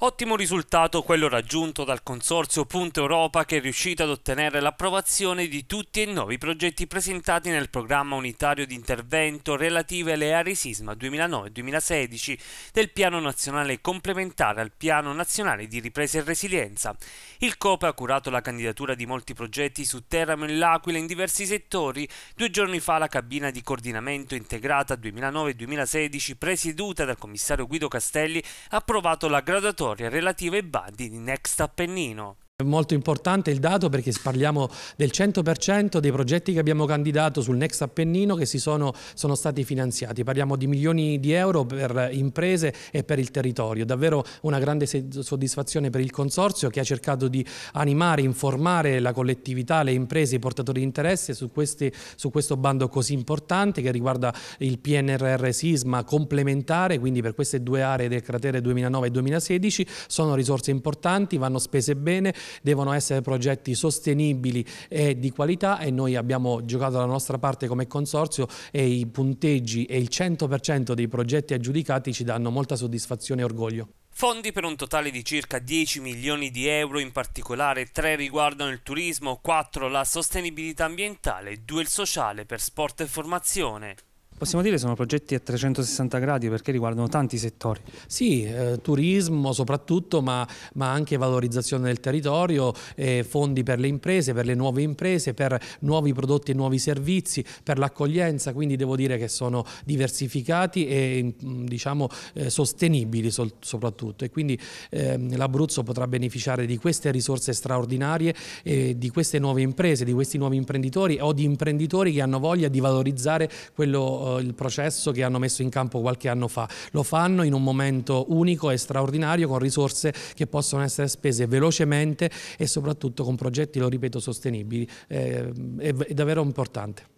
Ottimo risultato quello raggiunto dal Consorzio Punto Europa che è riuscito ad ottenere l'approvazione di tutti e nuovi progetti presentati nel programma unitario di intervento relative alle aree sisma 2009-2016 del Piano Nazionale Complementare al Piano Nazionale di Ripresa e Resilienza. Il COPE ha curato la candidatura di molti progetti su Teramo e L'Aquila in diversi settori. Due giorni fa la cabina di coordinamento integrata 2009-2016 presieduta dal commissario Guido Castelli ha approvato la graduatoria istruttoria relativa ai bandi di Next Appennino. È molto importante il dato perché parliamo del 100% dei progetti che abbiamo candidato sul Next Appennino che sono, sono, stati finanziati. Parliamo di milioni di euro per imprese e per il territorio. Davvero una grande soddisfazione per il Consorzio che ha cercato di animare, informare la collettività, le imprese, i portatori di interesse su, questi, su questo bando così importante che riguarda il PNRR sisma complementare, quindi per queste due aree del cratere 2009 e 2016 sono risorse importanti, vanno spese bene devono essere progetti sostenibili e di qualità e noi abbiamo giocato la nostra parte come consorzio e i punteggi e il 100% dei progetti aggiudicati ci danno molta soddisfazione e orgoglio. Fondi per un totale di circa 10 milioni di euro, in particolare 3 riguardano il turismo, 4 la sostenibilità ambientale, 2 il sociale per sport e formazione. Possiamo dire che sono progetti a 360 gradi perché riguardano tanti settori. Sì, eh, turismo soprattutto, ma, ma, anche valorizzazione del territorio, eh, fondi per le imprese, per le nuove imprese, per nuovi prodotti e nuovi servizi, per l'accoglienza, quindi devo dire che sono diversificati e mm, diciamo, eh, sostenibili sol, soprattutto e quindi ehm, l'Abruzzo potrà beneficiare di queste risorse straordinarie, di queste nuove imprese, di questi nuovi imprenditori o di imprenditori che hanno voglia di valorizzare quello eh, il processo che hanno messo in campo qualche anno fa. Lo fanno in un momento unico e straordinario con risorse che possono essere spese velocemente e soprattutto con progetti, lo ripeto, sostenibili. Eh, è, è davvero importante.